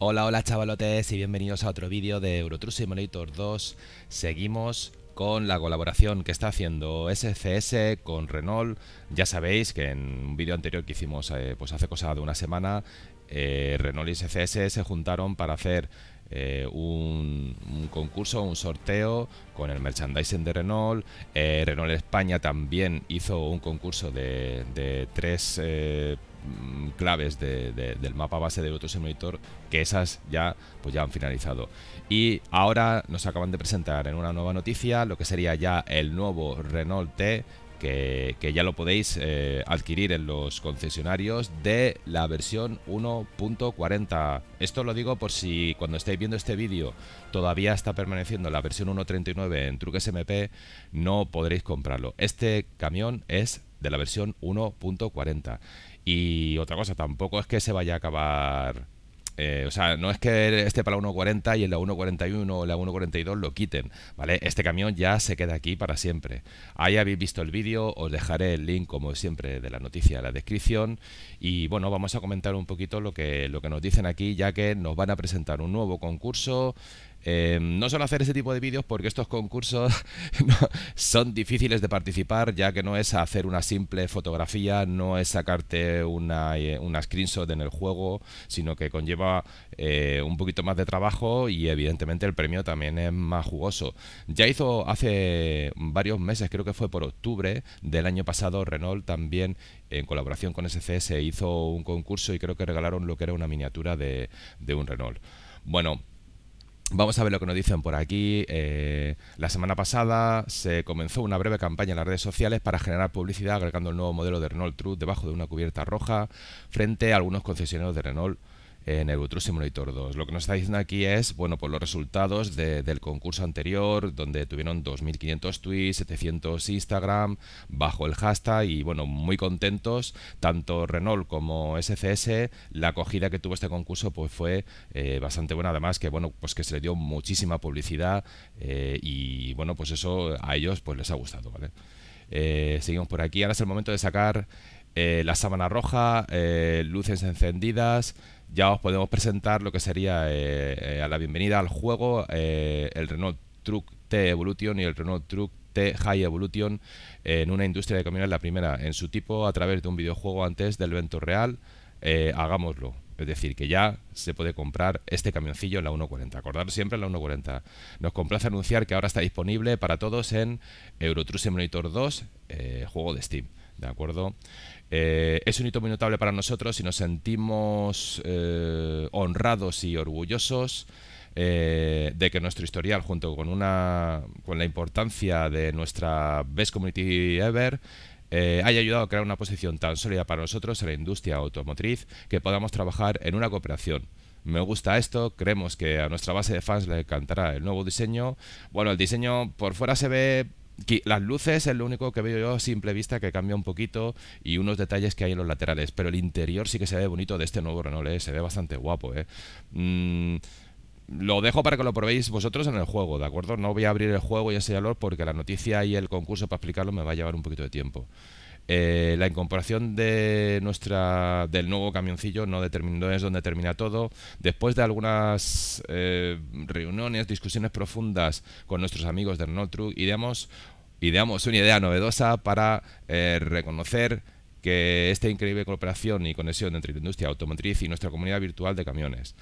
Hola, hola chavalotes y bienvenidos a otro vídeo de y Simulator 2. Seguimos con la colaboración que está haciendo SCS con Renault. Ya sabéis que en un vídeo anterior que hicimos eh, pues hace cosa de una semana, eh, Renault y SCS se juntaron para hacer eh, un, concurso, un sorteo con el merchandising de Renault. Renault España también hizo un concurso de, de tres Mm, claves del mapa base de otro Simulator, que esas ya, pues ya han finalizado. Y ahora nos acaban de presentar en una nueva noticia lo que sería ya el nuevo Renault T que, ya lo podéis eh, adquirir en los concesionarios de la versión 1.40. Esto lo digo por si cuando estáis viendo este vídeo todavía está permaneciendo la versión 1.39 en Truques MP, no podréis comprarlo. Este camión es de la versión 1.40 y otra cosa, tampoco es que se vaya a acabar. Eh, o sea, no es que esté para la 1.40 y en la 1.41 o la 1.42 lo quiten, ¿vale? Este camión ya se queda aquí para siempre. Ahí habéis visto el vídeo, os dejaré el link, como siempre, de la noticia en la descripción. Y bueno, vamos a comentar un poquito lo que, lo que nos dicen aquí, ya que nos van a presentar un nuevo concurso Em, no suelo hacer ese tipo de vídeos porque estos concursos son difíciles de participar, ya que no es hacer una simple fotografía, no es sacarte una, eh, screenshot en el juego, sino que conlleva eh, un poquito más de trabajo y evidentemente el premio también es más jugoso. Ya hizo hace varios meses, creo que fue por octubre del año pasado, Renault también en colaboración con SCS hizo un concurso y creo que regalaron lo que era una miniatura de, de un Renault. Bueno, Vamos a ver lo que nos dicen por aquí. Eh, la semana pasada se comenzó una breve campaña en las redes sociales para generar publicidad agregando el nuevo modelo de Renault Truth debajo de una cubierta roja frente a algunos concesionarios de Renault eh, en el otro Simulator 2. Lo que nos está diciendo aquí es, bueno, por pues los resultados del concurso anterior, donde tuvieron 2.500 tweets, 700 Instagram, bajo el hashtag y, bueno, muy contentos, tanto Renault como SCS, la acogida que tuvo este concurso pues fue eh, bastante buena, además que, bueno, pues que se le dio muchísima publicidad eh, y, bueno, pues eso a ellos pues les ha gustado, ¿vale? seguimos por aquí, ahora es el momento de sacar la sábana roja, luces encendidas, ya os podemos presentar lo que sería eh, eh, a la bienvenida al juego eh, el Renault Truck T Evolution y el Renault Truck T High Evolution en una industria de camiones la primera en su tipo a través de un videojuego antes del evento real. hagámoslo. Es decir, que ya se puede comprar este camioncillo en la 1.40. Acordaros siempre la 1.40. Nos complace anunciar que ahora está disponible para todos en Truck Simulator 2, juego de Steam. ¿de acuerdo? Eh, es un hito muy notable para nosotros y nos sentimos eh, honrados y orgullosos eh, de que nuestro historial, junto con, una, con la importancia de nuestra Best Community Ever, haya ayudado a crear una posición tan sólida para nosotros en la industria automotriz que podamos trabajar en una cooperación. Me gusta esto, creemos que a nuestra base de fans le encantará el nuevo diseño. Bueno, el diseño por fuera se ve las luces es lo único que veo yo a simple vista que cambia un poquito y unos detalles que hay en los laterales, pero el interior sí que se ve bonito de este nuevo Renault, ¿eh? se ve bastante guapo. ¿eh? Mm, lo dejo para que lo probéis vosotros en el juego, ¿de acuerdo? No voy a abrir el juego y enseñarlo porque la noticia y el concurso para explicarlo me va a llevar un poquito de tiempo. Eh, la incorporación de nuestra, del nuevo camioncillo no, determinó es donde termina todo. Después de algunas eh, reuniones, discusiones profundas con nuestros amigos de Renault Truck, ideamos, una idea novedosa para eh, reconocer que esta increíble cooperación y conexión entre la industria automotriz y nuestra comunidad virtual de camiones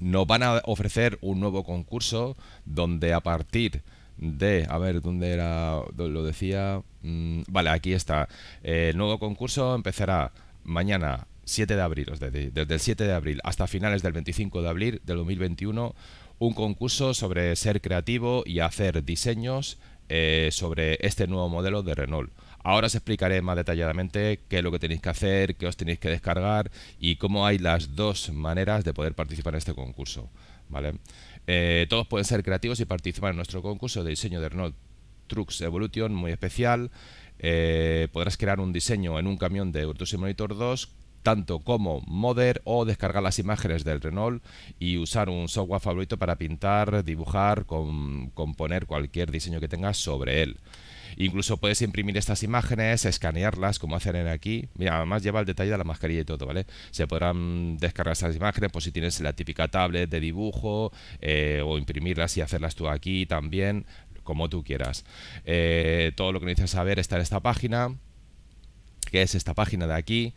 nos van a ofrecer un nuevo concurso donde a partir de, a ver, ¿dónde era? Lo decía. Mm, vale, aquí está. el eh, nuevo concurso empezará mañana 7 de abril, desde, desde, el 7 de abril hasta finales del 25 de abril del 2021, un concurso sobre ser creativo y hacer diseños eh, sobre este nuevo modelo de Renault. Ahora os explicaré más detalladamente qué es lo que tenéis que hacer, qué os tenéis que descargar y cómo hay las dos maneras de poder participar en este concurso. ¿Vale? Eh, todos pueden ser creativos y participar en nuestro concurso de diseño de Renault Trucks Evolution, muy especial. Eh, podrás crear un diseño en un camión de Urtus y Monitor 2 tanto como modder o descargar las imágenes del Renault y usar un software favorito para pintar, dibujar, componer cualquier diseño que tengas sobre él. Incluso puedes imprimir estas imágenes, escanearlas, como hacen en aquí. Mira, además lleva el detalle de la mascarilla y todo, ¿vale? Se podrán descargar estas imágenes, pues si tienes la típica tablet de dibujo, eh, o imprimirlas y hacerlas tú aquí también, como tú quieras. Eh, todo lo que necesitas saber está en esta página, que es esta página de aquí.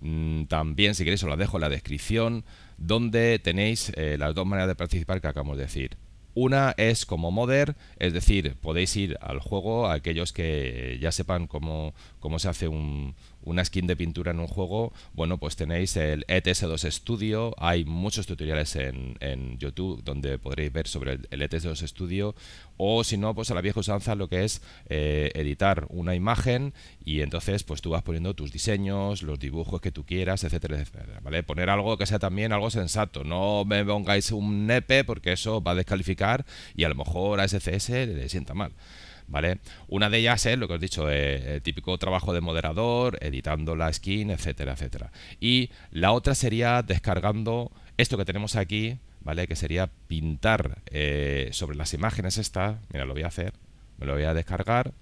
Mm, también, si queréis, os la dejo en la descripción, donde tenéis eh, las dos maneras de participar que acabamos de decir. Una es como modder, es decir, podéis ir al juego, a aquellos que ya sepan cómo, cómo se hace un, una skin de pintura en un juego, bueno, pues tenéis el ETS2 Studio, hay muchos tutoriales en, en YouTube donde podréis ver sobre el, ETS2 e Studio, o si no, pues a la vieja usanza lo que es eh, editar una imagen y entonces pues tú vas poniendo tus diseños, los dibujos que tú quieras, etcétera, etcétera, ¿vale? Poner algo que sea también algo sensato, no me pongáis un nepe porque eso va a descalificar y a lo mejor a SCS le sienta mal. ¿Vale? Una de ellas es lo que os he dicho, eh, el típico trabajo de moderador, editando la skin, etcétera, etcétera. Y la otra sería descargando esto que tenemos aquí, ¿vale? Que sería pintar eh, sobre las imágenes esta. mira, lo voy a hacer, me lo voy a descargar,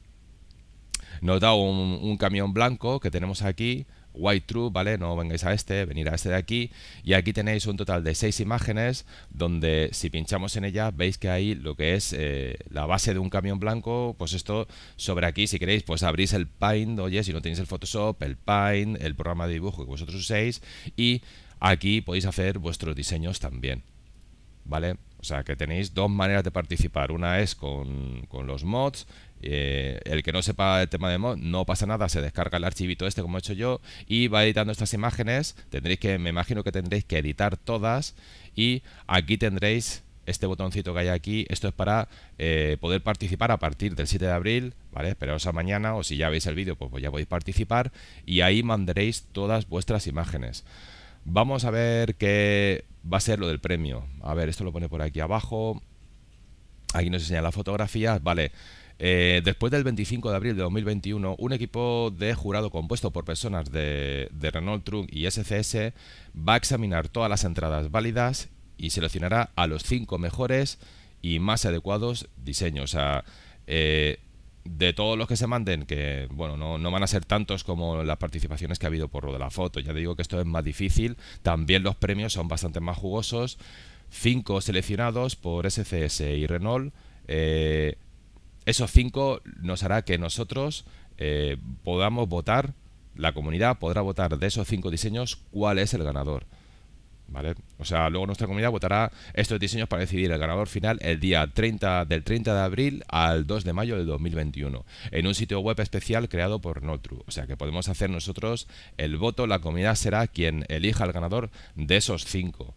nos da un, camión blanco que tenemos aquí, white true, ¿vale? No vengáis a este, venir a este de aquí. Y aquí tenéis un total de seis imágenes donde si pinchamos en ella veis que hay lo que es eh, la base de un camión blanco. Pues esto sobre aquí, si queréis, pues abrís el Paint, oye, si no tenéis el Photoshop, el Paint, el programa de dibujo que vosotros uséis. Y aquí podéis hacer vuestros diseños también, ¿vale? O sea que tenéis dos maneras de participar. Una es con, con los mods eh, el que no sepa el tema de mod, no pasa nada, se descarga el archivito este como he hecho yo y va editando estas imágenes. Tendréis que, me imagino que tendréis que editar todas y aquí tendréis este botoncito que hay aquí. Esto es para eh, poder participar a partir del 7 de abril, ¿vale? Esperaos a mañana o si ya veis el vídeo, pues, pues, ya podéis participar y ahí mandaréis todas vuestras imágenes. Vamos a ver qué va a ser lo del premio. A ver, esto lo pone por aquí abajo. Aquí nos enseña las fotografía, vale. Eh, después del 25 de abril de 2021, un equipo de jurado compuesto por personas de, Renault Truck y SCS va a examinar todas las entradas válidas y seleccionará a los cinco mejores y más adecuados diseños. Eh, de todos los que se manden, que bueno, no, van a ser tantos como las participaciones que ha habido por lo de la foto. Ya digo que esto es más difícil. También los premios son bastante más jugosos. Cinco seleccionados por SCS y Renault. Eh, esos cinco nos hará que nosotros eh, podamos votar, la comunidad podrá votar de esos cinco diseños cuál es el ganador. ¿Vale? O sea, luego nuestra comunidad votará estos diseños para decidir el ganador final el día 30 del 30 de abril al 2 de mayo del 2021 en un sitio web especial creado por Notru. O sea, que podemos hacer nosotros el voto, la comunidad será quien elija al el ganador de esos cinco.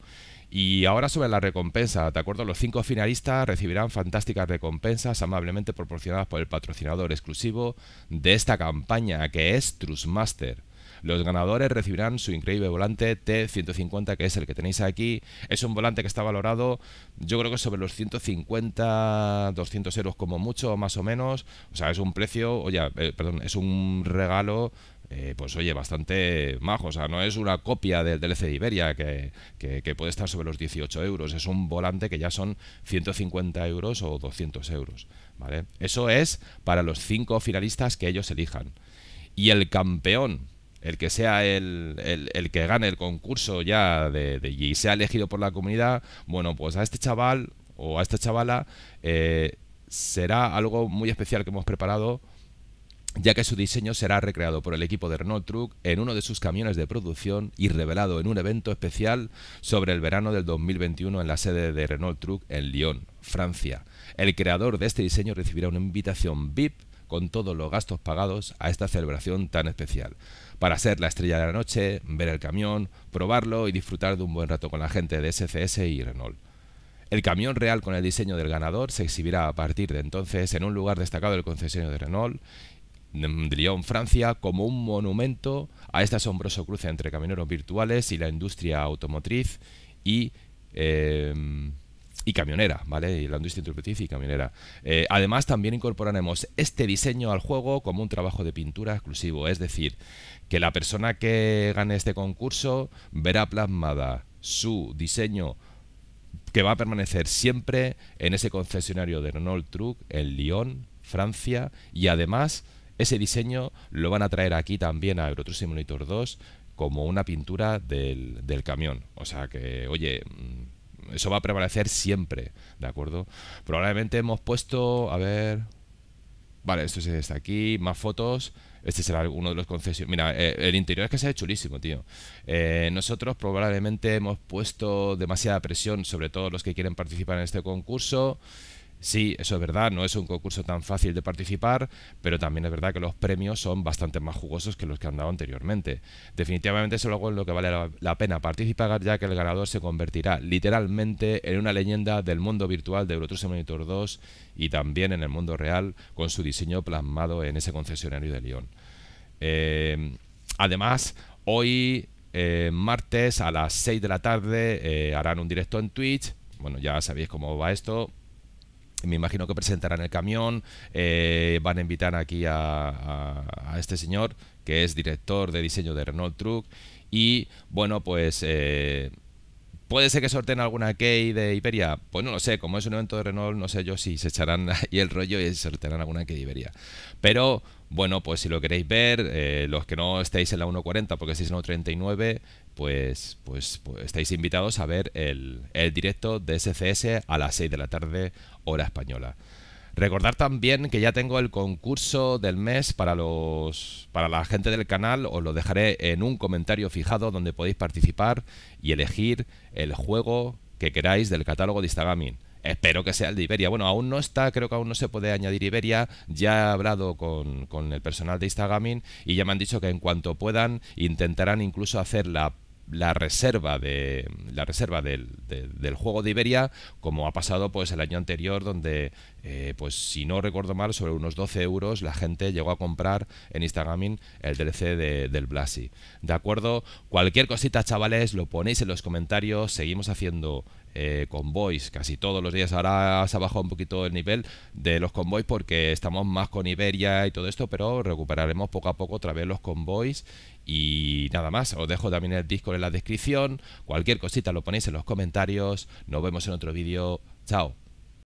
Y ahora sobre la recompensa, de acuerdo, los cinco finalistas recibirán fantásticas recompensas amablemente proporcionadas por el patrocinador exclusivo de esta campaña, que es Trustmaster. Los ganadores recibirán su increíble volante T150, que es el que tenéis aquí. Es un volante que está valorado, yo creo que sobre los 150, 200 euros como mucho, más o menos. O sea, es un precio, oye, eh, perdón, es un regalo eh, pues oye, bastante majo. O sea, no es una copia del DLC de Iberia que, puede estar sobre los 18 euros. Es un volante que ya son 150 euros o 200 euros. ¿vale? Eso es para los cinco finalistas que ellos elijan. Y el campeón, el que sea el, que gane el concurso ya de, de, y sea elegido por la comunidad, bueno, pues a este chaval o a esta chavala eh, será algo muy especial que hemos preparado ya que su diseño será recreado por el equipo de Renault Truck en uno de sus camiones de producción y revelado en un evento especial sobre el verano del 2021 en la sede de Renault Truck en Lyon, Francia. El creador de este diseño recibirá una invitación VIP con todos los gastos pagados a esta celebración tan especial. Para ser la estrella de la noche, ver el camión, probarlo y disfrutar de un buen rato con la gente de SCS y Renault. El camión real con el diseño del ganador se exhibirá a partir de entonces en un lugar destacado del concesionario de Renault de Lyon, Francia, como un monumento a este asombroso cruce entre camioneros virtuales y la industria automotriz y, eh, y camionera, ¿vale? Y la industria y camionera. Eh, además, también incorporaremos este diseño al juego como un trabajo de pintura exclusivo, es decir, que la persona que gane este concurso verá plasmada su diseño que va a permanecer siempre en ese concesionario de Renault Truck en Lyon, Francia, y además ese diseño lo van a traer aquí también a otro Simulator 2 como una pintura del, del camión. O sea que, oye, mm, eso va a prevalecer siempre, ¿de acuerdo? Probablemente hemos puesto, a ver... Vale, esto está aquí, más fotos. Este será uno de los concesiones. Mira, eh, el interior es que se ve chulísimo, tío. Eh, nosotros probablemente hemos puesto demasiada presión sobre todos los que quieren participar en este concurso. Sí, eso es verdad, no es un concurso tan fácil de participar, pero también es verdad que los premios son bastante más jugosos que los que han dado anteriormente. Definitivamente es algo en lo que vale la, pena participar ya que el ganador se convertirá literalmente en una leyenda del mundo virtual de EuroTruce Monitor 2 y también en el mundo real con su diseño plasmado en ese concesionario de Lyon. Eh, además, hoy, eh, martes a las 6 de la tarde, eh, harán un directo en Twitch. Bueno, ya sabéis cómo va esto me imagino que presentarán el camión, eh, van a invitar aquí a, este señor, que es director de diseño de Renault Truck, y bueno, pues... Eh, ¿Puede ser que sorteen alguna key de Iberia? Pues no lo sé, como es un evento de Renault, no sé yo si se echarán ahí el rollo y sortearán alguna key de Iberia. Pero bueno, pues si lo queréis ver, eh, los que no estéis en la 1.40 porque estáis en la 39, pues, pues, pues, estáis invitados a ver el, el directo de SCS a las 6 de la tarde, hora española. Recordar también que ya tengo el concurso del mes para los para la gente del canal, os lo dejaré en un comentario fijado donde podéis participar y elegir el juego que queráis del catálogo de Instagramming. Espero que sea el de Iberia. Bueno, aún no está, creo que aún no se puede añadir Iberia. Ya he hablado con, con el personal de Instagram y ya me han dicho que en cuanto puedan intentarán incluso hacer la la reserva de la reserva del, del, juego de Iberia como ha pasado pues el año anterior donde eh, pues si no recuerdo mal, sobre unos 12 euros la gente llegó a comprar en Instagram el DLC del Blasi. ¿De acuerdo? Cualquier cosita, chavales, lo ponéis en los comentarios. Seguimos haciendo eh, convoys casi todos los días. Ahora se ha bajado un poquito el nivel de los convoys porque estamos más con Iberia y todo esto, pero recuperaremos poco a poco otra vez los convoys. Y nada más, os dejo también el disco en la descripción. Cualquier cosita lo ponéis en los comentarios. Nos vemos en otro vídeo. Chao.